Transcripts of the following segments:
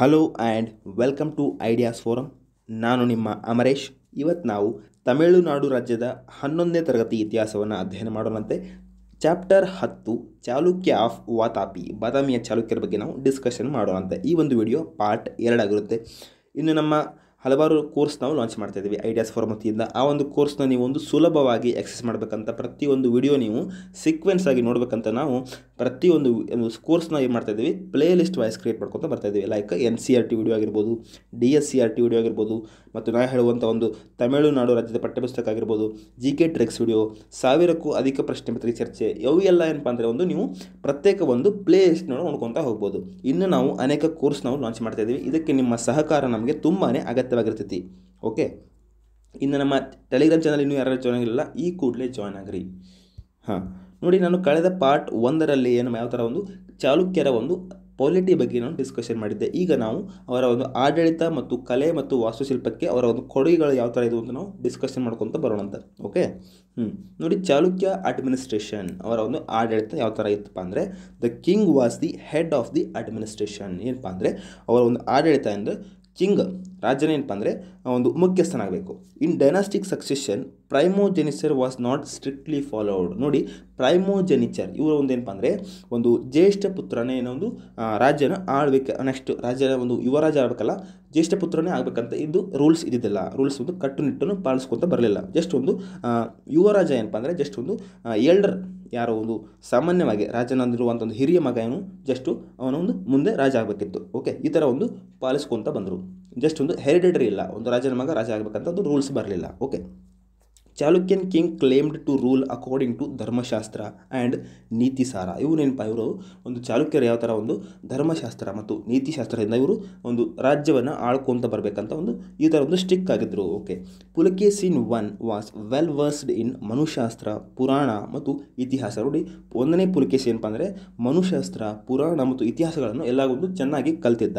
Hello and welcome to ideas forum ನಾನು ನಿಮ್ಮ ಅಮರೇಶ್ ಇವತ್ತು ನಾವು ತಮಿಳುನಾಡು ರಾಜ್ಯದ ಹನ್ನೊಂದನೇ ತರಗತಿ ಇತಿಹಾಸವನ್ನು ಅಧ್ಯಯನ ಮಾಡೋಣಂತೆ ಚಾಪ್ಟರ್ ಹತ್ತು ಚಾಲುಕ್ಯ ಆಫ್ ವಾತಾಪಿ ಬಾದಾಮಿಯ ಚಾಲುಕ್ಯರ ಬಗ್ಗೆ ನಾವು ಡಿಸ್ಕಷನ್ ಮಾಡೋಣಂತೆ ಈ ಒಂದು ವಿಡಿಯೋ ಪಾರ್ಟ್ ಎರಡಾಗಿರುತ್ತೆ ಇನ್ನು ನಮ್ಮ ಹಲವಾರು ಕೋರ್ಸ್ ನಾವು ಲಾಂಚ್ ಮಾಡ್ತಾ ಇದ್ದೀವಿ ಐಡಿಯಾಸ್ ಫಾರ್ಮತಿಯಿಂದ ಆ ಒಂದು ಕೋರ್ಸ್ನ ನೀವು ಒಂದು ಸುಲಭವಾಗಿ ಎಕ್ಸೆಸ್ ಮಾಡಬೇಕಂತ ಪ್ರತಿಯೊಂದು ವಿಡಿಯೋ ನೀವು ಸೀಕ್ವೆನ್ಸ್ ಆಗಿ ನೋಡಬೇಕಂತ ನಾವು ಪ್ರತಿಯೊಂದು ಕೋರ್ಸ್ನ ಏನು ಮಾಡ್ತಾ ಇದ್ದೀವಿ ಪ್ಲೇ ಲಿಸ್ಟ್ ವೈಸ್ ಕ್ರಿಯೇಟ್ ಮಾಡ್ಕೊತಾ ಬರ್ತಾ ಇದ್ದೀವಿ like N C R e T video ಆಗಿರ್ಬೋದು D S C R T video ಆಗಿರ್ಬೋದು ಮತ್ತು ನಾ ಹೇಳುವಂಥ ಒಂದು ತಮಿಳುನಾಡು ರಾಜ್ಯದ ಪಠ್ಯಪುಸ್ತಕ ಆಗಿರ್ಬೋದು ಜಿ ಕೆ ಟ್ರಿಕ್ಸ್ ವಿಡಿಯೋ ಸಾವಿರಕ್ಕೂ ಅಧಿಕ ಪ್ರಶ್ನೆ ಪತ್ರಿಕೆ ಚರ್ಚೆ ಇವು ಎಲ್ಲ ಏನಪ್ಪ ಅಂದರೆ ಒಂದು ನೀವು ಪ್ರತ್ಯೇಕ ಒಂದು ಪ್ಲೇ ನೋಡಿ ನೋಡ್ಕೊತಾ ಹೋಗ್ಬೋದು ಇನ್ನು ನಾವು ಅನೇಕ ಕೋರ್ಸ್ ನಾವು ಲಾಂಚ್ ಮಾಡ್ತಾ ಇದ್ದೀವಿ ಇದಕ್ಕೆ ನಿಮ್ಮ ಸಹಕಾರ ನಮಗೆ ತುಂಬಾ ಅಗತ್ಯ ವ್ಯರ್ಥವಾಗಿರ್ತೈತಿ ಓಕೆ ಇನ್ನು ನಮ್ಮ ಟೆಲಿಗ್ರಾಮ್ ಚಾನಲ್ ಇನ್ನೂ ಯಾರು ಜಾಯ್ನ್ ಆಗಿರಲಿಲ್ಲ ಈ ಕೂಡಲೇ ಜಾಯ್ನ್ ಆಗಿರಿ ಹಾಂ ನೋಡಿ ನಾನು ಕಳೆದ ಪಾರ್ಟ್ ಒಂದರಲ್ಲಿ ಏನು ಯಾವ ಥರ ಒಂದು ಚಾಲುಕ್ಯರ ಒಂದು ಪಾಲಿಟಿ ಬಗ್ಗೆ ನಾನು ಡಿಸ್ಕಷನ್ ಮಾಡಿದ್ದೆ ಈಗ ನಾವು ಅವರ ಒಂದು ಆಡಳಿತ ಮತ್ತು ಕಲೆ ಮತ್ತು ವಾಸ್ತುಶಿಲ್ಪಕ್ಕೆ ಅವರ ಒಂದು ಕೊಡುಗೆಗಳು ಯಾವ ಥರ ಇದು ಅಂತ ನಾವು ಡಿಸ್ಕಷನ್ ಮಾಡ್ಕೊತ ಬರೋಣ ಅಂತ ಓಕೆ ಹ್ಞೂ ನೋಡಿ ಚಾಲುಕ್ಯ ಅಡ್ಮಿನಿಸ್ಟ್ರೇಷನ್ ಅವರ ಒಂದು ಆಡಳಿತ ಯಾವ ಥರ ಇತ್ತಪ್ಪ ಅಂದರೆ the king was the head of the administration ಏನಪ್ಪ ಅಂದರೆ ಅವರ ಒಂದು ಆಡಳಿತ ಅಂದರೆ ಕಿಂಗ್ ಏನಪ್ಪ ಅಂದರೆ ಒಂದು ಮುಖ್ಯಸ್ಥನಾಗಬೇಕು in dynastic succession primogeniture was not strictly followed ನೋಡಿ ಪ್ರೈಮೋಜೆನಿಚರ್ ಇವರು ಏನಪ್ಪ ಅಂದರೆ ಒಂದು ಜ್ಯೇಷ್ಠ ಪುತ್ರನೇ ಏನೋ ಒಂದು ರಾಜ್ಯನ ಆಳ್ಬೇಕು ನೆಕ್ಸ್ಟ್ ರಾಜ್ಯನ ಒಂದು ಯುವರಾಜ ಆಗಬೇಕಲ್ಲ ಜ್ಯೇಷ್ಠ ಪುತ್ರನೇ ಆಗಬೇಕಂತ ಇದು ರೂಲ್ಸ್ ಇದ್ದಿದ್ದಿಲ್ಲ ರೂಲ್ಸ್ ಒಂದು ಕಟ್ಟುನಿಟ್ಟನ್ನು ಪಾಲಿಸ್ಕೊತ ಬರಲಿಲ್ಲ ಜಸ್ಟ್ ಒಂದು ಯುವರಾಜ ಏನಪ್ಪ ಅಂದರೆ ಜಸ್ಟ್ ಒಂದು ಎಲ್ಡರ್ ಯಾರೋ ಒಂದು ಸಾಮಾನ್ಯವಾಗಿ ರಾಜನಾಗಿರುವಂಥ ಒಂದು ಹಿರಿಯ ಮಗ ಏನು ಜಸ್ಟು ಒಂದು ಮುಂದೆ ರಾಜ ಆಗಬೇಕಿತ್ತು ಓಕೆ ಈ ಥರ ಒಂದು ಪಾಲಿಸ್ಕೊತ ಬಂದರು ಜಸ್ಟ್ ಒಂದು ಹೆರಿಡಿಟರಿ ಇಲ್ಲ ಒಂದು ರಾಜನ ಮಗ ರಾಜ ಆಗಬೇಕಂತ ಒಂದು ರೂಲ್ಸ್ ಬರಲಿಲ್ಲ okay Chalukyan king claimed to rule according to Dharmashastra and Nitisara ಇವನೇನಪ್ಪ ಇವರು ಒಂದು ಚಾಲುಕ್ಯರು ಯಾವ ಥರ ಒಂದು ಧರ್ಮಶಾಸ್ತ್ರ ಮತ್ತು ನೀತಿಶಾಸ್ತ್ರದಿಂದ ಇವರು ಒಂದು ರಾಜ್ಯವನ್ನು ಆಳ್ಕೊಂತ ಬರಬೇಕಂತ ಒಂದು ಈ ಥರ ಒಂದು ಸ್ಟಿಕ್ ಆಗಿದ್ದರು okay Pulakesin one was well versed in Manushastra Purana ಮತ್ತು ಇತಿಹಾಸ ನೋಡಿ ಒಂದನೇ ಪುಲಕೇಶಿ ಏನಪ್ಪ ಅಂದರೆ ಮನುಶಾಸ್ತ್ರ ಪುರಾಣ ಮತ್ತು ಇತಿಹಾಸಗಳನ್ನು ಎಲ್ಲ ಒಂದು ಚೆನ್ನಾಗಿ ಕಲ್ತಿದ್ದ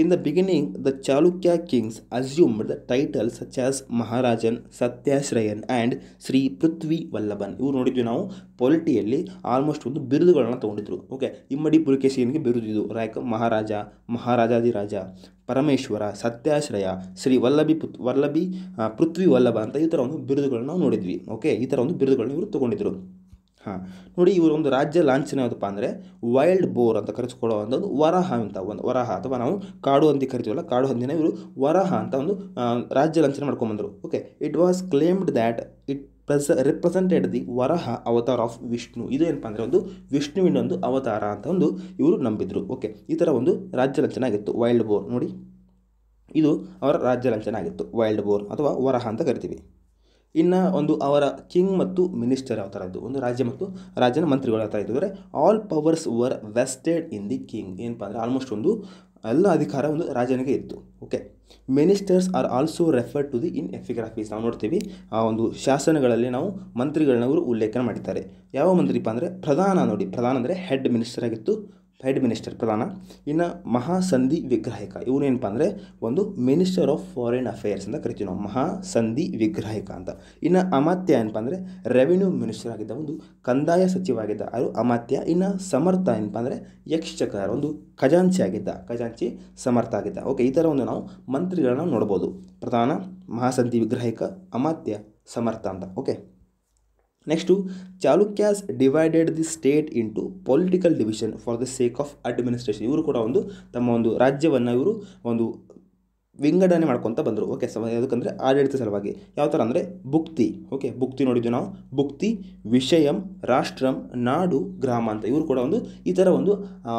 in the beginning the Chalukya kings assumed the title such as Maharajan Satyashrayan and Shri Prithvi Vallabhan ಇವರು ನೋಡಿದ್ವಿ ನಾವು ಪೊಲಿಟಿಯಲ್ಲಿ ಆಲ್ಮೋಸ್ಟ್ ಒಂದು ಬಿರುದುಗಳನ್ನ ತೊಗೊಂಡಿದ್ರು ಓಕೆ ಇಮ್ಮಡಿ ಬಿರುದು ಬಿರುದಿದ್ರು ರಾಯಕ ಮಹಾರಾಜ ಮಹಾರಾಜಾದಿರಾಜ ಪರಮೇಶ್ವರ ಸತ್ಯಾಶ್ರಯ ಶ್ರೀ ವಲ್ಲಭಿ ಪುತ್ ವಲ್ಲಭಿ ಪೃಥ್ವಿ ವಲ್ಲಭ ಅಂತ ಈ ಥರ ಒಂದು ಬಿರುದುಗಳನ್ನ ನಾವು ನೋಡಿದ್ವಿ ಓಕೆ ಈ ಥರ ಒಂದು ಬಿರುದುಗಳನ್ನ ಇವರು ತೊಗೊಂಡಿದ್ರು ಹಾಂ ನೋಡಿ ಇವರು ಒಂದು ರಾಜ್ಯ ಲಾಂಛನ ಯಾವುದಪ್ಪ ಅಂದರೆ ವೈಲ್ಡ್ ಬೋರ್ ಅಂತ ಕರೆಸಿಕೊಳ್ಳೋ ಅಂಥದ್ದು ವರಹ ಅಂತ ಒಂದು ವರಹ ಅಥವಾ ನಾವು ಕಾಡು ಅಂತ ಕರಿತೀವಲ್ಲ ಕಾಡು ಹಂದಿನ ಇವರು ವರಹ ಅಂತ ಒಂದು ರಾಜ್ಯ ಲಾಂಛನ ಮಾಡ್ಕೊಂಡ್ಬಂದರು okay it was claimed that it ಪ್ರೆಸ represented the Varaha avatar of Vishnu ಇದು ಏನಪ್ಪ ಅಂದರೆ ಒಂದು ವಿಷ್ಣುವಿನ ಒಂದು ಅವತಾರ ಅಂತ ಒಂದು ಇವರು ನಂಬಿದ್ರು ಓಕೆ ಈ ಥರ ಒಂದು ರಾಜ್ಯ ಲಾಂಛನ ಆಗಿತ್ತು ವೈಲ್ಡ್ ಬೋರ್ ನೋಡಿ ಇದು ಅವರ ರಾಜ್ಯ ಲಾಂಛನ ಆಗಿತ್ತು ವೈಲ್ಡ್ ಬೋರ್ ಅಥವಾ ವರಹ ಅಂತ ಕರಿತೀವಿ ಇನ್ನು ಒಂದು ಅವರ ಕಿಂಗ್ ಮತ್ತು ಮಿನಿಸ್ಟರ್ ಯಾವ ಥರದ್ದು ಒಂದು ರಾಜ್ಯ ಮತ್ತು ರಾಜ್ಯನ ಮಂತ್ರಿಗಳು ಯಾವ ಥರ ಇದ್ದು all powers were vested in the king ಏನಪ್ಪ ಅಂದರೆ ಆಲ್ಮೋಸ್ಟ್ ಒಂದು ಎಲ್ಲ ಅಧಿಕಾರ ಒಂದು ರಾಜನಿಗೆ ಇತ್ತು okay ministers are also referred to the in epigraphies ನಾವು ನೋಡ್ತೀವಿ ಆ ಒಂದು ಶಾಸನಗಳಲ್ಲಿ ನಾವು ಮಂತ್ರಿಗಳನ್ನವರು ಉಲ್ಲೇಖನ ಮಾಡಿದ್ದಾರೆ ಯಾವ ಮಂತ್ರಿಪ್ಪ ಅಂದರೆ ಪ್ರಧಾನ ನೋಡಿ ಪ್ರಧಾನ ಅಂದರೆ ಹೆಡ್ ಮಿನಿಸ್ಟರ್ ಆಗಿತ್ತು ಫೈಡ್ ಮಿನಿಸ್ಟರ್ ಪ್ರಧಾನ ಇನ್ನು ಮಹಾಸಂಧಿ ವಿಗ್ರಹಕ ಇವನೇನಪ್ಪ ಅಂದರೆ ಒಂದು ಮಿನಿಸ್ಟರ್ ಆಫ್ ಫಾರಿನ್ ಅಫೇರ್ಸ್ ಅಂತ ಕರಿತೀವಿ ನಾವು ಮಹಾಸಂಧಿ ವಿಗ್ರಹಿಕ ಅಂತ ಇನ್ನು ಅಮಾತ್ಯ ಏನಪ್ಪ ಅಂದರೆ ರೆವಿನ್ಯೂ ಮಿನಿಸ್ಟರ್ ಆಗಿದ್ದ ಒಂದು ಕಂದಾಯ ಸಚಿವಾಗಿದ್ದ ಅದು ಅಮಾತ್ಯ ಇನ್ನು ಸಮರ್ಥ ಏನಪ್ಪ ಅಂದರೆ ಯಕ್ಷಕಾರ ಒಂದು ಖಜಾಂಚಿ ಆಗಿದ್ದ ಖಜಾಂಚಿ ಸಮರ್ಥ ಆಗಿದ್ದ ಓಕೆ ಈ ಥರ ಒಂದು ನಾವು ಮಂತ್ರಿಗಳನ್ನ ನೋಡ್ಬೋದು ಪ್ರಧಾನ ಮಹಾಸಂಧಿ ವಿಗ್ರಹಿಕ ಅಮಾತ್ಯ ಸಮರ್ಥ ಅಂತ okay next Chalukyas divided the state into political division for the sake of administration ಇವರು ಕೂಡ ಒಂದು ತಮ್ಮ ಒಂದು ರಾಜ್ಯವನ್ನು ಇವರು ಒಂದು ವಿಂಗಡಣೆ ಮಾಡ್ಕೊತ ಬಂದರು ಓಕೆ ಸ ಯಾವುದಕ್ಕಂದರೆ ಆಡಳಿತ ಸಲುವಾಗಿ ಯಾವ ಥರ ಅಂದರೆ ಭುಕ್ತಿ ಓಕೆ ಭುಕ್ತಿ ನೋಡಿದ್ವಿ ನಾವು ಭುಕ್ತಿ ವಿಷಯಂ ರಾಷ್ಟ್ರಂ ನಾಡು ಗ್ರಾಮ ಅಂತ ಇವರು ಕೂಡ ಒಂದು ಈ ಥರ ಒಂದು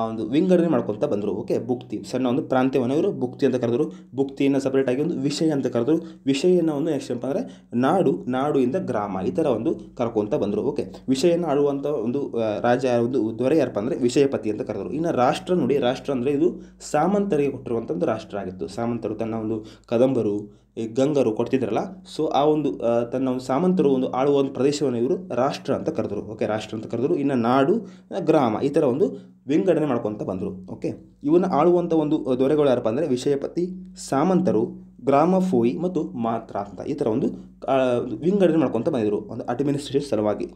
ಒಂದು ವಿಂಗಡಣೆ ಮಾಡ್ಕೊತ ಬಂದರು ಓಕೆ ಭುಕ್ತಿ ಸಣ್ಣ ಒಂದು ಪ್ರಾಂತ್ಯವನ್ನು ಇವರು ಭುಕ್ತಿ ಅಂತ ಕರೆದರು ಭುಕ್ತಿಯನ್ನು ಸಪ್ರೇಟಾಗಿ ಒಂದು ವಿಷಯ ಅಂತ ಕರೆದರು ವಿಷಯನ ಒಂದು ನೆಕ್ಸ್ಟ್ ಏನಪ್ಪ ಅಂದರೆ ನಾಡು ನಾಡು ಇಂದ ಗ್ರಾಮ ಈ ಥರ ಒಂದು ಕರ್ಕೊಂತ ಬಂದರು ಓಕೆ ವಿಷಯನ ಆಡುವಂಥ ಒಂದು ರಾಜ ಒಂದು ದೊರೆ ಯಾರಪ್ಪ ಅಂದರೆ ವಿಷಯಪತಿ ಅಂತ ಕರೆದರು ಇನ್ನು ರಾಷ್ಟ್ರ ನೋಡಿ ರಾಷ್ಟ್ರ ಅಂದರೆ ಇದು ಸಾಮಂತರಿಗೆ ಕೊಟ್ಟಿರುವಂಥ ಒಂದು ರಾಷ್ಟ್ರ ಆಗಿತ್ತು ಸಾಮಂತರು ತನ್ನ ಅನ್ನ ಒಂದು ಕದಂಬರು ಗಂಗರು ಕೊಡ್ತಿದ್ರಲ್ಲ ಸೊ ಆ ಒಂದು ತನ್ನ ಒಂದು ಸಾಮಂತರು ಒಂದು ಆಳುವ ಒಂದು ಪ್ರದೇಶವನ್ನು ಇವರು ರಾಷ್ಟ್ರ ಅಂತ ಕರೆದರು ಓಕೆ ರಾಷ್ಟ್ರ ಅಂತ ಕರೆದರು ಇನ್ನು ನಾಡು ಗ್ರಾಮ ಈ ಥರ ಒಂದು ವಿಂಗಡಣೆ ಮಾಡ್ಕೊತ ಬಂದರು ಓಕೆ ಇವನ್ನ ಆಳುವಂಥ ಒಂದು ದೊರೆಗಳು ಯಾರಪ್ಪ ಅಂದರೆ ವಿಷಯಪತಿ ಸಾಮಂತರು ಗ್ರಾಮ ಫೋಯಿ ಮತ್ತು ಮಾತ್ರ ಅಂತ ಈ ಥರ ಒಂದು ವಿಂಗಡಣೆ ಮಾಡ್ಕೊತ ಬಂದಿದ್ರು ಒಂದು ಅಡ್ಮಿನಿಸ್ಟ್ರೇಷನ್ ಸಲುವಾಗಿ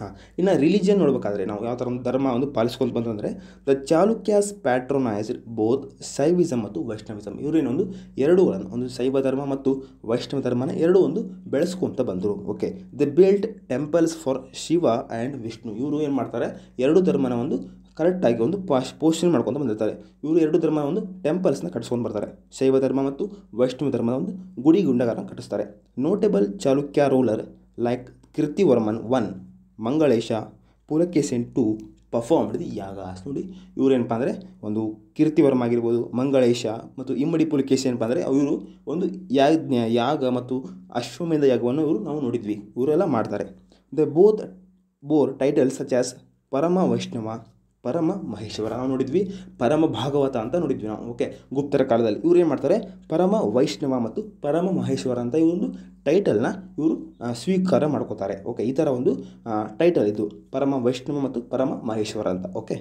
ಹಾಂ ಇನ್ನು ರಿಲಿಜನ್ ನೋಡಬೇಕಾದ್ರೆ ನಾವು ಯಾವ ಥರ ಒಂದು ಧರ್ಮ ಒಂದು ಪಾಲಿಸ್ಕೊಂಡು ಬಂತು the Chalukyas patronised both Saivism ಮತ್ತು ವೈಷ್ಣವಿಸಮ್ ಇವರೇನೊಂದು ಎರಡುಗಳನ್ನು ಒಂದು ಶೈವ ಧರ್ಮ ಮತ್ತು ವೈಷ್ಣವ ಧರ್ಮನ ಎರಡೂ ಒಂದು ಬೆಳೆಸ್ಕೊತ ಬಂದರು okay they built temples for Shiva and Vishnu ಇವರು ಏನು ಮಾಡ್ತಾರೆ ಎರಡು ಧರ್ಮನ ಒಂದು ಕರೆಕ್ಟಾಗಿ ಒಂದು ಪಾಶ್ ಪೋಷಣೆ ಮಾಡ್ಕೊಂಡು ಬಂದಿರ್ತಾರೆ ಇವರು ಎರಡು ಧರ್ಮ ಒಂದು ಟೆಂಪಲ್ಸ್ನ ಕಟ್ಸ್ಕೊಂಡು ಬರ್ತಾರೆ ಶೈವ ಧರ್ಮ ಮತ್ತು ವೈಷ್ಣವ ಧರ್ಮದ ಒಂದು ಗುಡಿ ಗುಂಡಗಳನ್ನು ಕಟ್ಟಿಸ್ತಾರೆ notable Chalukya ruler like Kirtivarman one Mangalesha Pulakeshin two perform ಮಾಡಿದ ಯಾಗಾಸ್ ನೋಡಿ ಇವರೇನಪ್ಪ ಅಂದರೆ ಒಂದು ಕೀರ್ತಿವರ್ಮ ಆಗಿರ್ಬೋದು ಮಂಗಳೇಶ ಮತ್ತು ಇಮ್ಮಡಿ ಪುಲಕೇಶಿ ಏನಪ್ಪ ಅಂದರೆ ಇವರು ಒಂದು ಯಾಜ್ಞ ಯಾಗ ಮತ್ತು ಅಶ್ವಮೇಧ ಯಾಗವನ್ನು ಇವರು ನಾವು ನೋಡಿದ್ವಿ ಇವರೆಲ್ಲ ಮಾಡ್ತಾರೆ the both bore title such as Parama Vaishnava ಪರಮ ಮಹೇಶ್ವರ ನಾವು ನೋಡಿದ್ವಿ ಪರಮ ಭಾಗವತ ಅಂತ ನೋಡಿದ್ವಿ ನಾವು ಓಕೆ ಗುಪ್ತರ ಕಾಲದಲ್ಲಿ ಇವ್ರು ಏನು ಮಾಡ್ತಾರೆ ಪರಮ ವೈಷ್ಣವ ಮತ್ತು ಪರಮ ಮಹೇಶ್ವರ ಅಂತ ಈ ಒಂದು ಟೈಟಲ್ನ ಇವರು ಸ್ವೀಕಾರ ಮಾಡ್ಕೋತಾರೆ ಓಕೆ ಈ ಥರ ಒಂದು ಟೈಟಲ್ ಇದು ಪರಮ ವೈಷ್ಣವ ಮತ್ತು ಪರಮ ಮಹೇಶ್ವರ ಅಂತ ಓಕೆ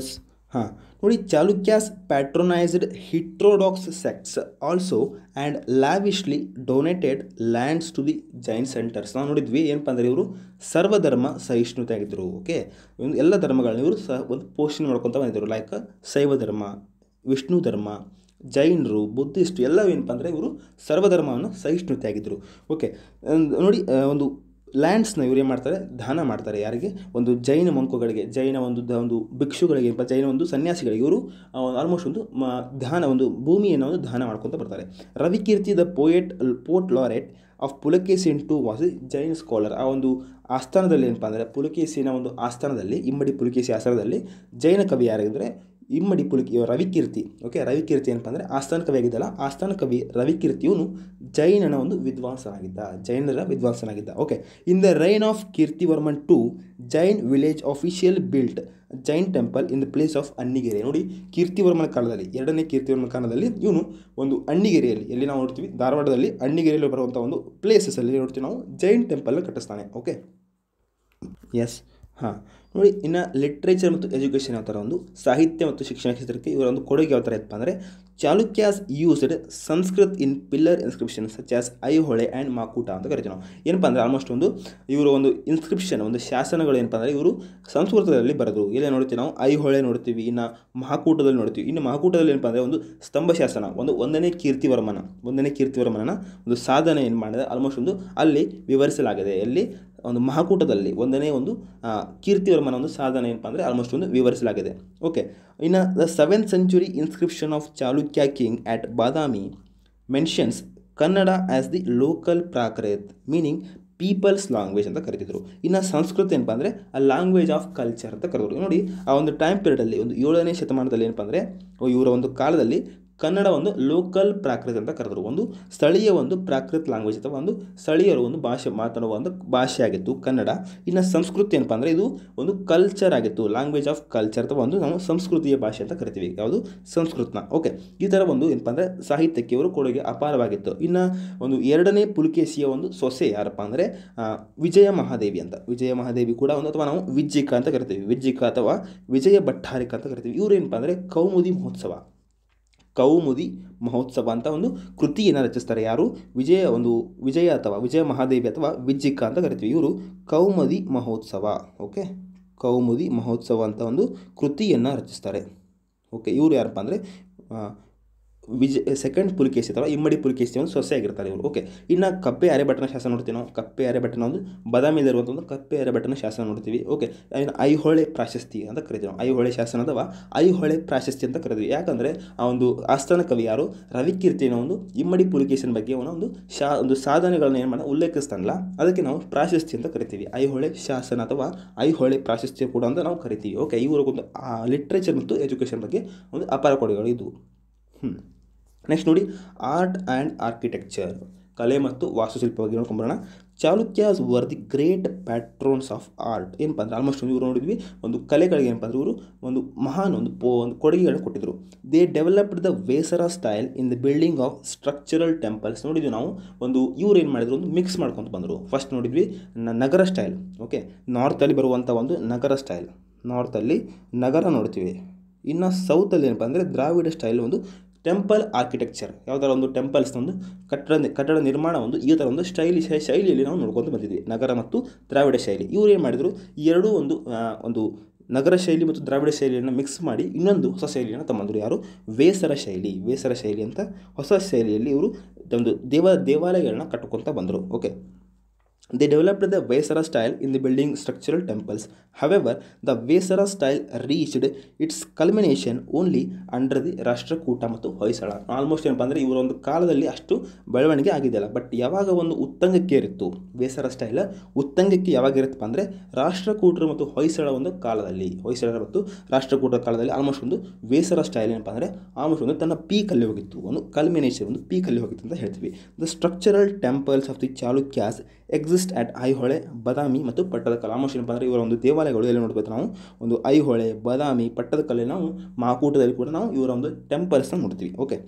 ಎಸ್ ಹಾಂ ನೋಡಿ Chalukyas patronised heterodox sects also and lavishly donated lands to the Jain centres ನಾವು ನೋಡಿದ್ವಿ ಏನಪ್ಪ ಅಂದರೆ ಇವರು ಸರ್ವಧರ್ಮ ಸಹಿಷ್ಣುತೆ ಆಗಿದ್ದರು ಓಕೆ ಎಲ್ಲ ಧರ್ಮಗಳನ್ನ ಇವರು ಸಹ ಒಂದು ಪೋಷಣೆ ಮಾಡ್ಕೊತ ಬಂದಿದ್ದರು ಲೈಕ್ ಶೈವ ಧರ್ಮ ವಿಷ್ಣು ಧರ್ಮ ಜೈನರು ಬುದ್ಧಿಸ್ಟ್ ಎಲ್ಲವೇನಪ್ಪ ಅಂದರೆ ಇವರು ಸರ್ವಧರ್ಮವನ್ನು ಸಹಿಷ್ಣುತೆ ಆಗಿದ್ದರು ಓಕೆ ನೋಡಿ ಒಂದು ಲ್ಯಾಂಡ್ಸ್ನ ಇವ್ರು ಏನು ಮಾಡ್ತಾರೆ ದಾನ ಮಾಡ್ತಾರೆ ಯಾರಿಗೆ ಒಂದು ಜೈನ ಮಂಕುಗಳಿಗೆ ಜೈನ ಒಂದು ಒಂದು ಭಿಕ್ಷುಗಳಿಗೆ ಜೈನ ಒಂದು ಸನ್ಯಾಸಿಗಳಿಗೆ ಇವರು ಆಲ್ಮೋಸ್ಟ್ ಒಂದು ಮ ದಾನ ಒಂದು ಭೂಮಿಯನ್ನು ಒಂದು ದಾನ ಮಾಡ್ಕೊತ ಬರ್ತಾರೆ Ravikirti the poet poet laureate of Pulakesin two was Jain scholar ಆ ಒಂದು ಆಸ್ಥಾನದಲ್ಲಿ ಏನಪ್ಪ ಅಂದರೆ ಪುಲಕೇಸಿನ ಒಂದು ಆಸ್ಥಾನದಲ್ಲಿ ಇಮ್ಮಡಿ ಪುಲಕೇಸಿ ಆಸ್ಥಾನದಲ್ಲಿ ಜೈನ ಕವಿ ಯಾರಿದ್ರೆ ಇಮ್ಮಡಿ ಪುಲಕಿ ರವಿಕೀರ್ತಿ ಓಕೆ ರವಿಕೀರ್ತಿ ಏನಪ್ಪ ಅಂದರೆ ಆಸ್ಥಾನ ಆಗಿದ್ದಲ್ಲ ಆಸ್ಥಾನ ಕವಿ ರವಿಕೀರ್ತಿಯವನು ಜೈನನ ಒಂದು ವಿದ್ವಾಂಸನಾಗಿದ್ದ ಜೈನರ ವಿದ್ವಾಂಸನಾಗಿದ್ದ ಓಕೆ in the reign of Varman two Jain village official built Jain temple in the place of Annigere ನೋಡಿ ಕೀರ್ತಿವರ್ಮನ ಕಾಲದಲ್ಲಿ ಎರಡನೇ ಕೀರ್ತಿವರ್ಮನ ಕಾಲದಲ್ಲಿ ಇವನು ಒಂದು ಅಣ್ಣಿಗೆರೆಯಲ್ಲಿ ಎಲ್ಲಿ ನಾವು ನೋಡ್ತೀವಿ ಧಾರವಾಡದಲ್ಲಿ ಅಣ್ಣಿಗೆರೆಯಲ್ಲಿ ಬರುವಂಥ ಒಂದು ಅಲ್ಲಿ ನೋಡ್ತೀವಿ ನಾವು ಜೈನ್ ಟೆಂಪಲ್ನ ಕಟ್ಟಿಸ್ತಾನೆ ಓಕೆ ಎಸ್ ಹಾಂ ನೋಡಿ ಇನ್ನು ಲಿಟ್ರೇಚರ್ ಮತ್ತು ಎಜುಕೇಷನ್ ಯಾವ ಥರ ಒಂದು ಸಾಹಿತ್ಯ ಮತ್ತು ಶಿಕ್ಷಣ ಕ್ಷೇತ್ರಕ್ಕೆ ಇವರ ಒಂದು ಕೊಡುಗೆ ಯಾವ ಥರ ಇತ್ತು ಅಂದರೆ Chalukyas used Sanskrit in pillar inscription such as Aihole and Makuta ಅಂತ ಕರಿತೀವಿ ನಾವು ಏನಪ್ಪ ಅಂದರೆ ಆಲ್ಮೋಸ್ಟ್ ಒಂದು ಇವರು ಒಂದು ಇನ್ಸ್ಕ್ರಿಪ್ಷನ್ ಒಂದು ಶಾಸನಗಳು ಏನಪ್ಪ ಅಂದರೆ ಇವರು ಸಂಸ್ಕೃತದಲ್ಲಿ ಬರೆದರು ಇಲ್ಲೇ ನೋಡ್ತೀವಿ ನಾವು ಐಹೊಳೆ ನೋಡ್ತೀವಿ ಇನ್ನು ಮಹಾಕೂಟದಲ್ಲಿ ನೋಡ್ತೀವಿ ಇನ್ನು ಮಹಾಕೂಟದಲ್ಲಿ ಏನಪ್ಪ ಅಂದರೆ ಒಂದು ಸ್ತಂಭ ಶಾಸನ ಒಂದು ಒಂದನೇ ಕೀರ್ತಿವರ್ಮನ ಒಂದನೇ ಕೀರ್ತಿವರ್ಮನ ಒಂದು ಸಾಧನೆ ಏನು ಮಾಡಿದೆ ಆಲ್ಮೋಸ್ಟ್ ಒಂದು ಅಲ್ಲಿ ವಿವರಿಸಲಾಗಿದೆ ಅಲ್ಲಿ ಒಂದು ಮಹಾಕೂಟದಲ್ಲಿ ಒಂದನೇ ಒಂದು ಕೀರ್ತಿವರ್ಮನ ಒಂದು ಸಾಧನೆ ಏನಪ್ಪ ಅಂದರೆ ಆಲ್ಮೋಸ್ಟ್ ಒಂದು ವಿವರಿಸಲಾಗಿದೆ ಓಕೆ ಇನ್ನು the seventh century inscription of Chalukya king at Badami mentions Kannada as the local Prakrit meaning people's language ಅಂತ ಕರಿತಿದ್ರು ಇನ್ನು ಸಂಸ್ಕೃತ ಏನಪ್ಪ ಅಂದರೆ ಆ ಲ್ಯಾಂಗ್ವೇಜ್ ಆಫ್ ಕಲ್ಚರ್ ಅಂತ ಕರೆದ್ರು ನೋಡಿ ಆ ಒಂದು ಟೈಮ್ ಪೀರಿಯಡಲ್ಲಿ ಒಂದು ಏಳನೇ ಶತಮಾನದಲ್ಲಿ ಏನಪ್ಪ ಅಂದರೆ ಇವರ ಒಂದು ಕಾಲದಲ್ಲಿ ಕನ್ನಡ ಒಂದು ಲೋಕಲ್ ಪ್ರಾಕೃತ ಅಂತ ಕರೆದರು ಒಂದು ಸ್ಥಳೀಯ ಒಂದು ಪ್ರಾಕೃತ ಲ್ಯಾಂಗ್ವೇಜ್ ಅಥವಾ ಒಂದು ಸ್ಥಳೀಯರು ಒಂದು ಭಾಷೆ ಮಾತಾಡುವ ಒಂದು ಭಾಷೆ ಆಗಿತ್ತು ಕನ್ನಡ ಇನ್ನು ಸಂಸ್ಕೃತಿ ಏನಪ್ಪ ಅಂದರೆ ಇದು ಒಂದು ಕಲ್ಚರ್ ಆಗಿತ್ತು ಲ್ಯಾಂಗ್ವೇಜ್ ಆಫ್ ಕಲ್ಚರ್ ಅಥವಾ ಒಂದು ನಾವು ಸಂಸ್ಕೃತಿಯ ಭಾಷೆ ಅಂತ ಕರಿತೀವಿ ಯಾವುದು ಸಂಸ್ಕೃತನ ಓಕೆ ಈ ಥರ ಒಂದು ಏನಪ್ಪ ಅಂದರೆ ಸಾಹಿತ್ಯಕ್ಕೆ ಇವರು ಕೊಡುಗೆ ಅಪಾರವಾಗಿತ್ತು ಇನ್ನು ಒಂದು ಎರಡನೇ ಪುಲಿಕೇಶಿಯ ಒಂದು ಸೊಸೆ ಯಾರಪ್ಪ ಅಂದರೆ ವಿಜಯ ಮಹಾದೇವಿ ಅಂತ ವಿಜಯ ಮಹಾದೇವಿ ಕೂಡ ಒಂದು ಅಥವಾ ನಾವು ವಿಜ್ಜಿಕ ಅಂತ ಕರಿತೀವಿ ವಿಜ್ಜಿಕ ಅಥವಾ ವಿಜಯ ಭಟ್ಟಾರಿಕ ಅಂತ ಕರಿತೀವಿ ಏನಪ್ಪ ಅಂದರೆ ಕೌಮುದಿ ಮಹೋತ್ಸವ ಕೌಮುದಿ ಮಹೋತ್ಸವ ಅಂತ ಒಂದು ಕೃತಿಯನ್ನು ರಚಿಸ್ತಾರೆ ಯಾರು ವಿಜಯ ಒಂದು ವಿಜಯ ಅಥವಾ ವಿಜಯ ಮಹಾದೇವಿ ಅಥವಾ ವಿಜ್ಜಿಕ ಅಂತ ಕರಿತೀವಿ ಇವರು ಕೌಮುದಿ ಮಹೋತ್ಸವ ಓಕೆ ಕೌಮುದಿ ಮಹೋತ್ಸವ ಅಂತ ಒಂದು ಕೃತಿಯನ್ನು ರಚಿಸ್ತಾರೆ ಓಕೆ ಇವರು ಯಾರಪ್ಪ ಅಂದರೆ ವಿಜ್ ಸೆಕೆಂಡ್ ಪುಲಿಕೇಶಿ ಅಥವಾ ಇಮ್ಮಡಿ ಪುಲಿಕೇಶಿ ಒಂದು ಸೊಸೆಯಾಗಿರ್ತಾರೆ ಇವರು ಓಕೆ ಇನ್ನು ಕಪ್ಪೆ ಅರೆಭಟ್ಟನ ಶಾಸನ ನೋಡ್ತೀವಿ ನಾವು ಕಪ್ಪೆ ಅರೆಭಟ್ಟನ ಒಂದು ಬದಾಮಿಯಲ್ಲಿರುವಂಥ ಒಂದು ಕಪ್ಪೆ ಅರೆಭಟ್ಟನ ಶಾಸನ ನೋಡ್ತೀವಿ ಓಕೆ ಇನ್ನು ಐಹೊಳೆ ಪ್ರಾಶಸ್ತಿ ಅಂತ ಕರಿತೀವಿ ನಾವು ಐಹೊಳೆ ಶಾಸನ ಅಥವಾ ಐಹೊಳೆ ಪ್ರಾಶಸ್ತಿ ಅಂತ ಕರಿತೀವಿ ಯಾಕಂದರೆ ಆ ಒಂದು ಆಸ್ಥಾನ ಕವಿ ಯಾರು ರವಿಕೀರ್ತಿನ ಒಂದು ಇಮ್ಮಡಿ ಪುಲಿಕೇಶನ್ ಬಗ್ಗೆ ಅವನ ಒಂದು ಶಾ ಒಂದು ಸಾಧನೆಗಳನ್ನ ಏನು ಮಾಡೋಣ ಉಲ್ಲೇಖಿಸ್ತಾನಲ್ಲ ಅದಕ್ಕೆ ನಾವು ಪ್ರಾಶಸ್ತಿ ಅಂತ ಕರಿತೀವಿ ಐಹೊಳೆ ಶಾಸನ ಅಥವಾ ಐಹೊಳೆ ಪ್ರಾಶಸ್ತ್ಯ ಕೂಡ ಅಂತ ನಾವು ಕರಿತೀವಿ ಓಕೆ ಇವರು ಒಂದು ಲಿಟ್ರೇಚರ್ ಮತ್ತು ಎಜುಕೇಷನ್ ಬಗ್ಗೆ ಒಂದು ಅಪಾರ ಕೊಡುಗೆಗಳು ಇದು ಹ್ಞೂ ನೆಕ್ಸ್ಟ್ ನೋಡಿ ಆರ್ಟ್ ಆ್ಯಂಡ್ ಆರ್ಕಿಟೆಕ್ಚರ್ ಕಲೆ ಮತ್ತು ವಾಸ್ತುಶಿಲ್ಪ ಬಗ್ಗೆ ನೋಡ್ಕೊಂಬರೋಣ Chalukyas were the great patrons of art ಏನಪ್ಪ ಅಂದರೆ ಆಲ್ಮೋಸ್ಟ್ ಇವರು ನೋಡಿದ್ವಿ ಒಂದು ಕಲೆಗಳಿಗೆ ಏನಪ್ಪ ಅಂದರೆ ಇವರು ಒಂದು ಮಹಾನ್ ಒಂದು ಪೋ ಒಂದು ಕೊಡುಗೆಗಳನ್ನು ಕೊಟ್ಟಿದ್ದರು they developed the Vesara style in the building of structural temples ನೋಡಿದ್ವಿ ನಾವು ಒಂದು ಇವ್ರು ಏನು ಮಾಡಿದ್ರು ಒಂದು ಮಿಕ್ಸ್ ಮಾಡ್ಕೊಂತ ಬಂದರು ಫಸ್ಟ್ ನೋಡಿದ್ವಿ ನಗರ ಸ್ಟೈಲ್ ಓಕೆ ನಾರ್ತಲ್ಲಿ ಬರುವಂಥ ಒಂದು ನಗರ ಸ್ಟೈಲ್ ನಾರ್ತಲ್ಲಿ ನಗರ ನೋಡ್ತೀವಿ ಇನ್ನು ಸೌತಲ್ಲಿ ಏನಪ್ಪ ಅಂದರೆ ದ್ರಾವಿಡ ಸ್ಟೈಲ್ ಒಂದು ಟೆಂಪಲ್ ಆರ್ಕಿಟೆಕ್ಚರ್ ಯಾವ್ದಾರ ಒಂದು ಟೆಂಪಲ್ಸ್ನ ಒಂದು ಕಟ್ಟಡ ಕಟ್ಟಡ ನಿರ್ಮಾಣ ಒಂದು ಈ ಥರ ಒಂದು ಶೈಲಿ ಶೈಲಿಯಲ್ಲಿ ನಾವು ನೋಡ್ಕೊಂಡು ಬಂದಿದ್ವಿ ನಗರ ಮತ್ತು ದ್ರಾವಿಡ ಶೈಲಿ ಇವರು ಏನು ಮಾಡಿದರು ಎರಡೂ ಒಂದು ಒಂದು ನಗರ ಶೈಲಿ ಮತ್ತು ದ್ರಾವಿಡ ಶೈಲಿಯನ್ನು ಮಿಕ್ಸ್ ಮಾಡಿ ಇನ್ನೊಂದು ಹೊಸ ಶೈಲಿಯನ್ನು ತಮ್ಮಂದರು ಯಾರು ವೇಸರ ಶೈಲಿ ವೇಸರ ಶೈಲಿ ಅಂತ ಹೊಸ ಶೈಲಿಯಲ್ಲಿ ಇವರು ಒಂದು ದೇವ ದೇವಾಲಯಗಳನ್ನ ಕಟ್ಕೊತಾ ಬಂದರು okay They developed the Vaisara style in the building structural temples. However, the Vaisara style reached its culmination only under the Rashtrakuta ಮತ್ತು ಹೊಯ್ಸಳ ಆಲ್ಮೋಸ್ಟ್ ಏನಪ್ಪ ಅಂದರೆ ಇವರ ಒಂದು ಕಾಲದಲ್ಲಿ ಅಷ್ಟು ಬೆಳವಣಿಗೆ ಆಗಿದೆಯಲ್ಲ ಬಟ್ ಯಾವಾಗ ಒಂದು ಉತ್ತಂಗಕ್ಕೆ ಉತ್ತಂಗಕ್ಕೇರಿತ್ತು ವೇಸರ ಸ್ಟೈಲ್ ಉತ್ತಂಗಕ್ಕೆ ಯಾವಾಗ ಇರುತ್ತಪ್ಪ ಅಂದರೆ ರಾಷ್ಟ್ರಕೂಟರು ಮತ್ತು ಹೊಯ್ಸಳ ಒಂದು ಕಾಲದಲ್ಲಿ ಹೊಯ್ಸಳ ಮತ್ತು ರಾಷ್ಟ್ರಕೂಟರ ಕಾಲದಲ್ಲಿ ಆಲ್ಮೋಸ್ಟ್ ಒಂದು ವೇಸರ ಸ್ಟೈಲ್ ಏನಪ್ಪ ಅಂದರೆ ಆಲ್ಮೋಸ್ಟ್ ಒಂದು ತನ್ನ ಪೀಕಲ್ಲಿ ಹೋಗಿತ್ತು ಒಂದು ಕಲ್ಮಿನೇಷನ್ ಒಂದು ಪೀಕಲ್ಲಿ ಹೋಗಿತ್ತು ಅಂತ ಹೇಳ್ತೀವಿ the structural temples of the Chalukyas exist at Aihole Badami ಮತ್ತು ಪಟ್ಟದಕಲ್ಲು ಆಲ್ಮೋಸ್ಟ್ ಏನಪ್ಪ ಅಂದರೆ ಇವರ ಒಂದು ದೇವಾಲಯಗಳು ಎಲ್ಲಿ ನೋಡಬೇಕು ನಾವು ಒಂದು ಐಹೊಳೆ ಬದಾಮಿ ಪಟ್ಟದಕಲ್ಲೆ ನಾವು ಮಾಕೂಟದಲ್ಲಿ ಕೂಡ ನಾವು ಇವರ ಒಂದು ಟೆಂಪಲ್ಸ್ನ ನೋಡ್ತೀವಿ ಓಕೆ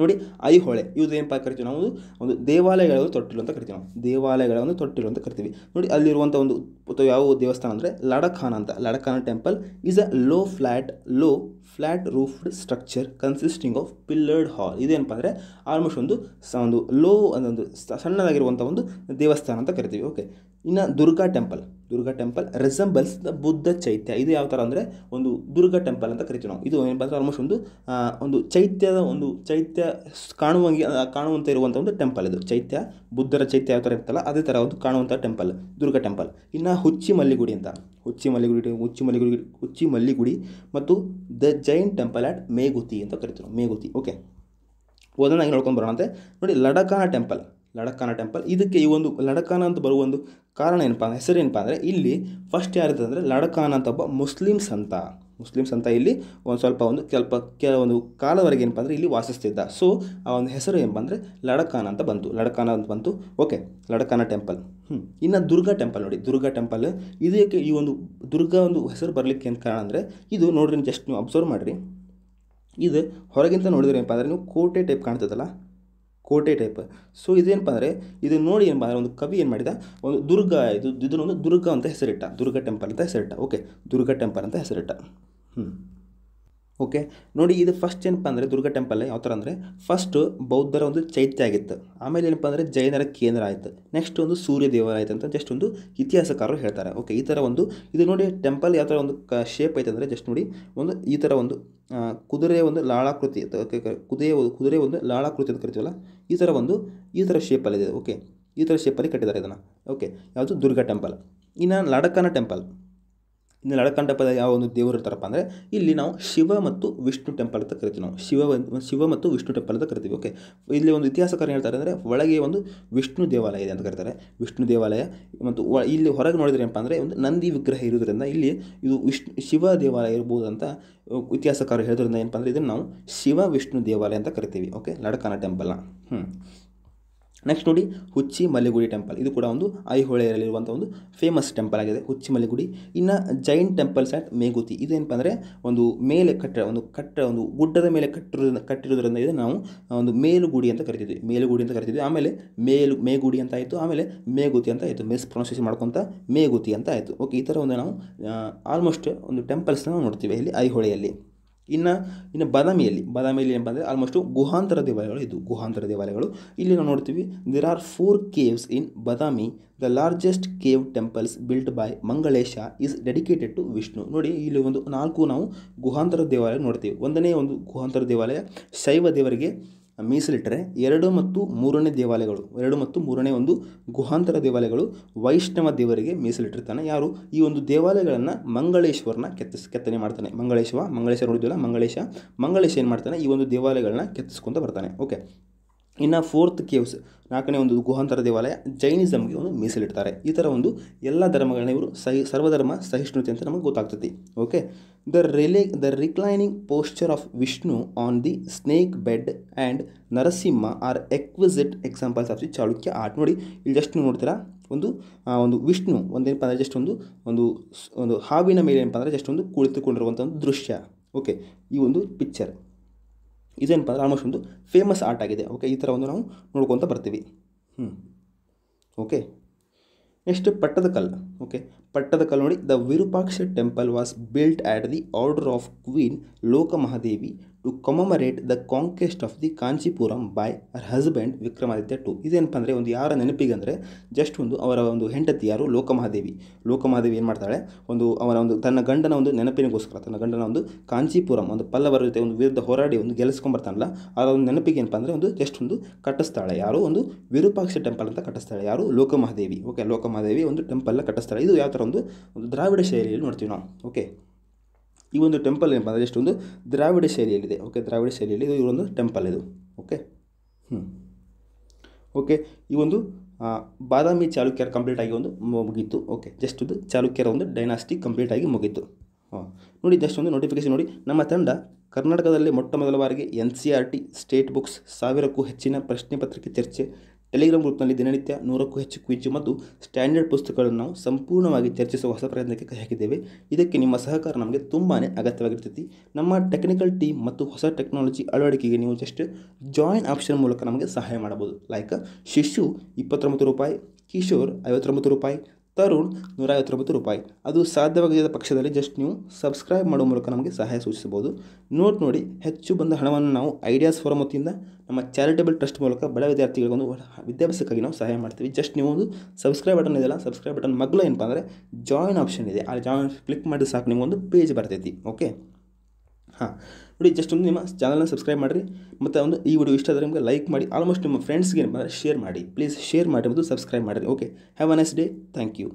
ನೋಡಿ ಐಹೊಳೆ ಇವು ಏನಪ್ಪ ಕರಿತೀವಿ ನಾವು ಒಂದು ದೇವಾಲಯಗಳ ತೊಟ್ಟಿಲು ಅಂತ ಕರಿತೀವಿ ನಾವು ದೇವಾಲಯಗಳ ಒಂದು ತೊಟ್ಟಿಲು ಅಂತ ಕರಿತೀವಿ ನೋಡಿ ಅಲ್ಲಿರುವಂಥ ಒಂದು ಯಾವ ದೇವಸ್ಥಾನ ಅಂದರೆ ಲಡಖಾನ ಅಂತ Ladkhan temple is a low flat low flat roofed structure consisting of pillared hall ಇದೇನಪ್ಪ ಅಂದರೆ ಆಲ್ಮೋಸ್ಟ್ ಒಂದು ಒಂದು ಲೋ ಒಂದು ಸಣ್ಣದಾಗಿರುವಂಥ ಒಂದು ದೇವಸ್ಥಾನ ಅಂತ ಕರಿತೀವಿ ಓಕೆ ಇನ್ನು Durga temple Durga temple resembles the Buddha chaitya ಇದು ಯಾವ ಥರ ಅಂದರೆ ಒಂದು ದುರ್ಗಾ ಟೆಂಪಲ್ ಅಂತ ಕರಿತೀವಿ ನಾವು ಇದು ಏನು ಬಂದರೆ ಆಲ್ಮೋಸ್ಟ್ ಒಂದು ಒಂದು ಚೈತ್ಯದ ಒಂದು ಚೈತ್ಯ ಕಾಣುವಂಗೆ ಕಾಣುವಂಥ ಇರುವಂಥ ಒಂದು ಟೆಂಪಲ್ ಇದು ಚೈತ್ಯ ಬುದ್ಧರ ಚೈತ್ಯ ಯಾವ ಥರ ಇರ್ತಲ್ಲ ಅದೇ ಥರ ಒಂದು ಕಾಣುವಂಥ ಟೆಂಪಲ್ ದುರ್ಗ ಟೆಂಪಲ್ ಇನ್ನು ಹುಚ್ಚಿ ಮಲ್ಲಿಗುಡಿ ಅಂತ ಹುಚ್ಚಿ ಮಲ್ಲಿಗುಡಿ ಹುಚ್ಚಿ ಮಲ್ಲಿಗುಡಿ ಹುಚ್ಚಿ ಮಲ್ಲಿಗುಡಿ ಮತ್ತು the Jain temple at Meguti ಅಂತ ಕರಿತೀವಿ ಮೇಗುತಿ ಓಕೆ ಓದೋಣ ಹಂಗೆ ನೋಡ್ಕೊಂಡು ಬರೋಣಂತೆ ನೋಡಿ ಲಡಕಾನ ಟೆಂಪಲ್ ಲಡಕ್ಕಾನ ಟೆಂಪಲ್ ಇದಕ್ಕೆ ಈ ಒಂದು ಲಡಕಾನ ಅಂತ ಬರುವ ಒಂದು ಕಾರಣ ಏನಪ್ಪ ಹೆಸರು ಏನಪ್ಪ ಅಂದರೆ ಇಲ್ಲಿ ಫಸ್ಟ್ ಯಾರಿದ್ದಂದರೆ ಲಡಕಾನ ಅಂತ ಒಬ್ಬ ಮುಸ್ಲಿಮ್ಸ್ ಅಂತ ಮುಸ್ಲಿಮ್ಸ್ ಅಂತ ಇಲ್ಲಿ ಒಂದು ಸ್ವಲ್ಪ ಒಂದು ಸ್ವಲ್ಪ ಕೆಲವೊಂದು ಕಾಲವರೆಗೆ ಏನಪ್ಪ ಅಂದರೆ ಇಲ್ಲಿ ವಾಸಿಸ್ತಿದ್ದ ಸೊ ಆ ಒಂದು ಹೆಸರು ಏನಪ್ಪ ಅಂದರೆ ಲಡಕಾನ ಅಂತ ಬಂತು ಲಡಕಾನ ಅಂತ ಬಂತು ಓಕೆ ಲಡಕಾನ ಟೆಂಪಲ್ ಹ್ಞೂ ಇನ್ನು ದುರ್ಗಾ ಟೆಂಪಲ್ ನೋಡಿ ದುರ್ಗಾ ಟೆಂಪಲ್ ಇದಕ್ಕೆ ಈ ಒಂದು ದುರ್ಗಾ ಒಂದು ಹೆಸರು ಬರಲಿಕ್ಕೆ ಏನು ಕಾರಣ ಅಂದರೆ ಇದು ನೋಡಿರಿ ಜಸ್ಟ್ ನೀವು ಅಬ್ಸರ್ವ್ ಮಾಡಿರಿ ಇದು ಹೊರಗಿಂತ ನೋಡಿದ್ರೆ ಏನಪ್ಪ ಅಂದರೆ ನೀವು ಕೋಟೆ ಟೈಪ್ ಕಾಣ್ತದಲ್ಲ ಕೋಟೆ ಟೈಪ್ ಸೊ ಇದೇನಪ್ಪ ಅಂದರೆ ಇದು ನೋಡಿ ಏನಪ್ಪ ಅಂದರೆ ಒಂದು ಕವಿ ಏನು ಮಾಡಿದ ಒಂದು ದುರ್ಗ ಇದು ಇದನ್ನೊಂದು ದುರ್ಗ ಅಂತ ಹೆಸರಿಟ್ಟ ದುರ್ಗಾ ಟೆಂಪಲ್ ಅಂತ ಹೆಸರಿಟ್ಟ ಓಕೆ ದುರ್ಗಾ ಟೆಂಪಲ್ ಅಂತ ಹೆಸರಿಟ್ಟ ಹ್ಞೂ ಓಕೆ ನೋಡಿ ಇದು ಫಸ್ಟ್ ಏನಪ್ಪ ಅಂದರೆ ದುರ್ಗಾ ಟೆಂಪಲ್ ಯಾವ ಥರ ಅಂದರೆ ಫಸ್ಟು ಬೌದ್ಧರ ಒಂದು ಚೈತ್ಯ ಆಗಿತ್ತು ಆಮೇಲೆ ಏನಪ್ಪ ಅಂದರೆ ಜೈನರ ಕೇಂದ್ರ ಆಯಿತು ನೆಕ್ಸ್ಟ್ ಒಂದು ಸೂರ್ಯ ದೇವರ ಆಯಿತು ಅಂತ ಜಸ್ಟ್ ಒಂದು ಇತಿಹಾಸಕಾರರು ಹೇಳ್ತಾರೆ ಓಕೆ ಈ ಥರ ಒಂದು ಇದು ನೋಡಿ ಟೆಂಪಲ್ ಯಾವ ಥರ ಒಂದು ಕ ಶೇಪ್ ಐತೆ ಅಂದರೆ ಜಸ್ಟ್ ನೋಡಿ ಒಂದು ಈ ಥರ ಒಂದು ಕುದುರೆ ಒಂದು ಲಾಳಾಕೃತಿ ಕುದುರೆ ಕುದುರೆ ಒಂದು ಲಾಳಾಕೃತಿ ಅಂತ ಕರಿತೀವಲ್ಲ ಈ ಥರ ಒಂದು ಈ ಥರ ಶೇಪಲ್ಲಿದೆ ಓಕೆ ಈ ಥರ ಶೇಪಲ್ಲಿ ಕಟ್ಟಿದ್ದಾರೆ ಇದನ್ನು ಓಕೆ ಯಾವುದು ದುರ್ಗಾ ಟೆಂಪಲ್ ಇನ್ನು ಲಡಕನ ಟೆಂಪಲ್ ಇನ್ನು ಲಳಕಂಟಪದ ಯಾವ ಒಂದು ದೇವರು ಇರ್ತಾರಪ್ಪ ಅಂದರೆ ಇಲ್ಲಿ ನಾವು ಶಿವ ಮತ್ತು ವಿಷ್ಣು ಟೆಂಪಲ್ ಅಂತ ಕರಿತೀವಿ ನಾವು ಶಿವ ಶಿವ ಮತ್ತು ವಿಷ್ಣು ಟೆಂಪಲ್ ಅಂತ ಕರಿತೀವಿ ಓಕೆ ಇಲ್ಲಿ ಒಂದು ಇತಿಹಾಸಕಾರ ಹೇಳ್ತಾರೆ ಅಂದರೆ ಒಳಗೆ ಒಂದು ವಿಷ್ಣು ದೇವಾಲಯ ಇದೆ ಅಂತ ಕರಿತಾರೆ ವಿಷ್ಣು ದೇವಾಲಯ ಮತ್ತು ಇಲ್ಲಿ ಹೊರಗೆ ನೋಡಿದರೆ ಏನಪ್ಪ ಅಂದರೆ ಒಂದು ನಂದಿ ವಿಗ್ರಹ ಇರೋದ್ರಿಂದ ಇಲ್ಲಿ ಇದು ವಿಷ್ಣು ಶಿವ ದೇವಾಲಯ ಇರ್ಬೋದು ಅಂತ ಇತಿಹಾಸಕಾರ ಹೇಳೋದ್ರಿಂದ ಏನಪ್ಪ ಅಂದರೆ ಇದನ್ನು ನಾವು ಶಿವ ವಿಷ್ಣು ದೇವಾಲಯ ಅಂತ ಕರಿತೀವಿ ಓಕೆ ಲಡಕನ ಟೆಂಪಲ್ನ ಹ್ಞೂ ನೆಕ್ಸ್ಟ್ ನೋಡಿ ಹುಚ್ಚಿ ಮಲ್ಲಿಗುಡಿ ಟೆಂಪಲ್ ಇದು ಕೂಡ ಒಂದು ಐಹೊಳೆಯಲ್ಲಿರುವಂಥ ಒಂದು ಫೇಮಸ್ ಟೆಂಪಲ್ ಆಗಿದೆ ಹುಚ್ಚಿ ಮಲ್ಲಿಗುಡಿ ಇನ್ನು ಜೈನ್ ಟೆಂಪಲ್ಸ್ ಆ್ಯಟ್ ಮೇಗುತಿ ಇದೇನಪ್ಪ ಅಂದರೆ ಒಂದು ಮೇಲೆ ಕಟ್ಟಡ ಒಂದು ಕಟ್ಟಡ ಒಂದು ಗುಡ್ಡದ ಮೇಲೆ ಕಟ್ಟಿರೋದ್ರಿಂದ ಕಟ್ಟಿರೋದ್ರಿಂದ ಇದನ್ನು ನಾವು ಒಂದು ಮೇಲುಗುಡಿ ಅಂತ ಕರಿತಿದ್ವಿ ಮೇಲುಗುಡಿ ಅಂತ ಕರಿತಿದ್ವಿ ಆಮೇಲೆ ಮೇಲು ಮೇಗುಡಿ ಅಂತ ಆಯಿತು ಆಮೇಲೆ ಮೇಗುತಿ ಅಂತ ಆಯಿತು ಮಿಸ್ ಪ್ರೊನೌನ್ಸಿಯೇಷನ್ ಮಾಡ್ಕೊತ ಮೇಗುತಿ ಅಂತ ಆಯಿತು ಓಕೆ ಈ ಥರ ಒಂದು ನಾವು ಆಲ್ಮೋಸ್ಟ್ ಒಂದು ಟೆಂಪಲ್ಸ್ನ ನಾವು ನೋಡ್ತೀವಿ ಇಲ್ಲಿ ಐಹೊಳೆಯಲ್ಲಿ ಇನ್ನು ಇನ್ನು ಬದಾಮಿಯಲ್ಲಿ ಬದಾಮಿಯಲ್ಲಿ ಏನಪ್ಪ ಅಂದರೆ ಆಲ್ಮೋಸ್ಟು ಗುಹಾಂತರ ದೇವಾಲಯಗಳು ಇದು ಗುಹಾಂತರ ದೇವಾಲಯಗಳು ಇಲ್ಲಿ ನಾವು ನೋಡ್ತೀವಿ there are four caves in Badami the largest cave temples built by Mangalesha is dedicated to Vishnu ನೋಡಿ ಇಲ್ಲಿ ಒಂದು ನಾಲ್ಕು ನಾವು ಗುಹಾಂತರ ದೇವಾಲಯ ನೋಡ್ತೀವಿ ಒಂದನೇ ಒಂದು ಗುಹಾಂತರ ದೇವಾಲಯ ಶೈವ ದೇವರಿಗೆ ಮೀಸಲಿಟ್ಟರೆ ಎರಡು ಮತ್ತು ಮೂರನೇ ದೇವಾಲಯಗಳು ಎರಡು ಮತ್ತು ಮೂರನೇ ಒಂದು ಗುಹಾಂತರ ದೇವಾಲಯಗಳು ವೈಷ್ಣವ ದೇವರಿಗೆ ಮೀಸಲಿಟ್ಟಿರ್ತಾನೆ ಯಾರು ಈ ಒಂದು ದೇವಾಲಯಗಳನ್ನು ಮಂಗಳೇಶ್ವರನ ಕೆತ್ತಿಸ್ ಕೆತ್ತನೆ ಮಾಡ್ತಾನೆ ಮಂಗಳೇಶ್ವ ಮಂಗಳೇಶ್ವರ ನೋಡಿದ್ವಲ್ಲ ಮಂಗಳೇಶ ಮಂಗಳೇಶ ಏನು ಮಾಡ್ತಾನೆ ಈ ಒಂದು ದೇವಾಲಯಗಳನ್ನ ಕೆತ್ತಿಸ್ಕೊತ ಬರ್ತಾನೆ ಓಕೆ ಇನ್ನು ಫೋರ್ತ್ ಕೇವ್ಸ್ ನಾಲ್ಕನೇ ಒಂದು ಗುಹಾಂತರ ದೇವಾಲಯ ಜೈನಿಸಮ್ಗೆ ಒಂದು ಮೀಸಲಿಡ್ತಾರೆ ಈ ಥರ ಒಂದು ಎಲ್ಲ ಧರ್ಮಗಳನ್ನ ಇವರು ಸಹಿ ಸರ್ವಧರ್ಮ ಸಹಿಷ್ಣುತೆ ಅಂತ ನಮಗೆ ಗೊತ್ತಾಗ್ತದೆ okay the relay the reclining posture of Vishnu on the snake bed and Narasimha are exquisite examples of the Chalukya art ನೋಡಿ ಇಲ್ಲಿ ಜಸ್ಟ್ ನೋಡ್ತೀರಾ ಒಂದು ಒಂದು ವಿಷ್ಣು ಒಂದೇನಪ್ಪ ಅಂದರೆ ಜಸ್ಟ್ ಒಂದು ಒಂದು ಒಂದು ಹಾವಿನ ಮೇಲೆ ಏನಪ್ಪ ಅಂದರೆ ಜಸ್ಟ್ ಒಂದು ಕುಳಿತುಕೊಂಡಿರುವಂಥ ಒಂದು ದೃಶ್ಯ ಓಕೆ ಈ ಒಂದು ಪಿಕ್ಚರ್ ಇದೇನು ಅಂದರೆ ಆಲ್ಮೋಸ್ಟ್ ಒಂದು ಫೇಮಸ್ ಆರ್ಟ್ ಆಗಿದೆ ಓಕೆ ಈ ಥರ ಒಂದು ನಾವು ನೋಡ್ಕೊತ ಬರ್ತೀವಿ ಹ್ಞೂ okay next Pattadakal okay Pattadakal ನೋಡಿ the Virupaksha temple was built at the order of queen Lokamahadevi to commemorate the conquest of the Kanchipuram by her husband Vikramaditya two ಇದೇನಪ್ಪ ಅಂದರೆ ಒಂದು ಯಾರ ನೆನಪಿಗೆ ಅಂದರೆ ಜಸ್ಟ್ ಒಂದು ಅವರ ಒಂದು ಹೆಂಡತಿ ಯಾರು ಲೋಕಮಹಾದೇವಿ ಲೋಕಮಹಾದೇವಿ ಏನು ಮಾಡ್ತಾಳೆ ಒಂದು ಅವರ ಒಂದು ತನ್ನ ಗಂಡನ ಒಂದು ನೆನಪಿನಗೋಸ್ಕರ ತನ್ನ ಗಂಡನ ಒಂದು ಕಾಂಚಿಪುರಂ ಒಂದು ಪಲ್ಲವರ ಜೊತೆ ಒಂದು ವಿರುದ್ಧ ಹೋರಾಡಿ ಒಂದು ಗೆಲ್ಲಿಸ್ಕೊಂಬರ್ತಾನಲ್ಲ ಅದರ ಒಂದು ನೆನಪಿಗೆ ಏನಪ್ಪ ಅಂದರೆ ಒಂದು ಜಸ್ಟ್ ಒಂದು ಕಟ್ಟಿಸ್ತಾಳೆ ಯಾರು ಒಂದು ವಿರೂಪಾಕ್ಷ ಟೆಂಪಲ್ ಅಂತ ಕಟ್ಟಿಸ್ತಾಳೆ ಯಾರು ಲೋಕಮಹಾದೇವಿ ಓಕೆ ಲೋಕಮಹಾದೇವಿ ಒಂದು ಟೆಂಪಲ್ನ ಕಟ್ಟಿಸ್ತಾಳೆ ಇದು ಯಾವ ಥರ ಒಂದು ಒಂದು ದ್ರಾವಿಡ ಶೈಲಿಯಲ್ಲಿ ನೋಡ್ತೀವಿ ನಾವು ಓಕೆ ಈ ಒಂದು ಟೆಂಪಲ್ ಏನಪ್ಪ ಅಂದರೆ ಎಷ್ಟೊಂದು ದ್ರಾವಿಡ ಶೈಲಿಯಲ್ಲಿದೆ ಓಕೆ ದ್ರಾವಿಡ ಶೈಲಿಯಲ್ಲಿ ಇದು ಒಂದು ಟೆಂಪಲ್ ಇದು ಓಕೆ ಹ್ಞೂ ಓಕೆ ಈ ಒಂದು ಬಾದಾಮಿ ಚಾಲುಕ್ಯರ ಕಂಪ್ಲೀಟ್ ಆಗಿ ಒಂದು ಮುಗೀತು ಓಕೆ ಜಸ್ಟ್ ಇದು ಚಾಲುಕ್ಯರ ಒಂದು ಡೈನಾಸ್ಟಿ ಕಂಪ್ಲೀಟ್ ಆಗಿ ಮುಗೀತು ಹಾಂ ನೋಡಿ ಜಸ್ಟ್ ಒಂದು ನೋಟಿಫಿಕೇಶನ್ ನೋಡಿ ನಮ್ಮ ತಂಡ ಕರ್ನಾಟಕದಲ್ಲಿ ಮೊಟ್ಟ ಮೊದಲ ಬಾರಿಗೆ N C R T state books ಸಾವಿರಕ್ಕೂ ಹೆಚ್ಚಿನ ಪ್ರಶ್ನೆ ಪತ್ರಿಕೆ ಚರ್ಚೆ ಟೆಲಿಗ್ರಾಮ್ ಗ್ರೂಪ್ನಲ್ಲಿ ದಿನನಿತ್ಯ ನೂರಕ್ಕೂ ಹೆಚ್ಚು ಕ್ವಿಜ್ ಮತ್ತು ಸ್ಟ್ಯಾಂಡರ್ಡ್ ಪುಸ್ತಕಗಳನ್ನು ನಾವು ಸಂಪೂರ್ಣವಾಗಿ ಚರ್ಚಿಸುವ ಹೊಸ ಪ್ರಯತ್ನಕ್ಕೆ ಕೈ ಹಾಕಿದ್ದೇವೆ ಇದಕ್ಕೆ ನಿಮ್ಮ ಸಹಕಾರ ನಮಗೆ ತುಂಬಾ ಅಗತ್ಯವಾಗಿರ್ತೈತಿ ನಮ್ಮ ಟೆಕ್ನಿಕಲ್ ಟೀಮ್ ಮತ್ತು ಹೊಸ ಟೆಕ್ನಾಲಜಿ ಅಳವಡಿಕೆಗೆ ನೀವು ಜಸ್ಟ್ ಜಾಯಿನ್ ಆಪ್ಷನ್ ಮೂಲಕ ನಮಗೆ ಸಹಾಯ ಮಾಡಬಹುದು ಲೈಕ್ ಶಿಶು ಇಪ್ಪತ್ತೊಂಬತ್ತು ರೂಪಾಯಿ ಕಿಶೋರ್ ಐವತ್ತೊಂಬತ್ತು ರೂಪಾಯಿ ತರುಣ್ ನೂರ ಐವತ್ತೊಂಬತ್ತು ರೂಪಾಯಿ ಅದು ಸಾಧ್ಯವಾಗದ ಪಕ್ಷದಲ್ಲಿ ಜಸ್ಟ್ ನೀವು ಸಬ್ಸ್ಕ್ರೈಬ್ ಮಾಡುವ ಮೂಲಕ ನಮಗೆ ಸಹಾಯ ಸೂಚಿಸಬಹುದು ನೋಟ್ ನೋಡಿ ಹೆಚ್ಚು ಬಂದ ಹಣವನ್ನು ನಾವು ಐಡಿಯಾಸ್ ಫೋರಮ್ ವತಿಯಿಂದ ನಮ್ಮ ಚಾರಿಟೇಬಲ್ ಟ್ರಸ್ಟ್ ಮೂಲಕ ಬಡ ವಿದ್ಯಾರ್ಥಿಗಳಿಗೊಂದು ವಿದ್ಯಾಭ್ಯಾಸಕ್ಕಾಗಿ ನಾವು ಸಹಾಯ ಮಾಡ್ತೀವಿ ಜಸ್ಟ್ ನೀವು ಒಂದು ಸಬ್ಸ್ಕ್ರೈಬ್ ಬಟನ್ ಇದೆಯಲ್ಲ ಸಬ್ಸ್ಕ್ರೈಬ್ ಬಟನ್ ಮಗ್ಲ ಏನಪ್ಪ ಅಂದರೆ ಜಾಯಿನ್ ಆಪ್ಷನ್ ಇದೆ ಆ ಜಾಯಿನ್ ಕ್ಲಿಕ್ ಮಾಡಿದ್ರೆ ಸಾಕು ನಿಮಗೊಂದು ಪೇಜ್ ಬರ್ತೈತಿ ಓಕೆ ಹಾಂ ನೋಡಿ ಜಸ್ಟ್ ಒಂದು ನಿಮ್ಮ ಚಾನಲ್ನ ಸಬ್ಸ್ಕ್ರೈಬ್ ಮಾಡಿರಿ ಮತ್ತು ಒಂದು ಈ ವಿಡಿಯೋ ಇಷ್ಟ ಆದರೆ ನಿಮಗೆ ಲೈಕ್ ಮಾಡಿ ಆಲ್ಮೋಸ್ಟ್ ನಿಮ್ಮ ಫ್ರೆಂಡ್ಸ್ಗೆ ಏನಪ್ಪ ಅಂದರೆ ಶೇರ್ ಮಾಡಿ ಪ್ಲೀಸ್ ಶೇರ್ ಮಾಡಿ ಮತ್ತು ಸಬ್ಸ್ಕ್ರೈಬ್ ಮಾಡಿರಿ okay have a day thank you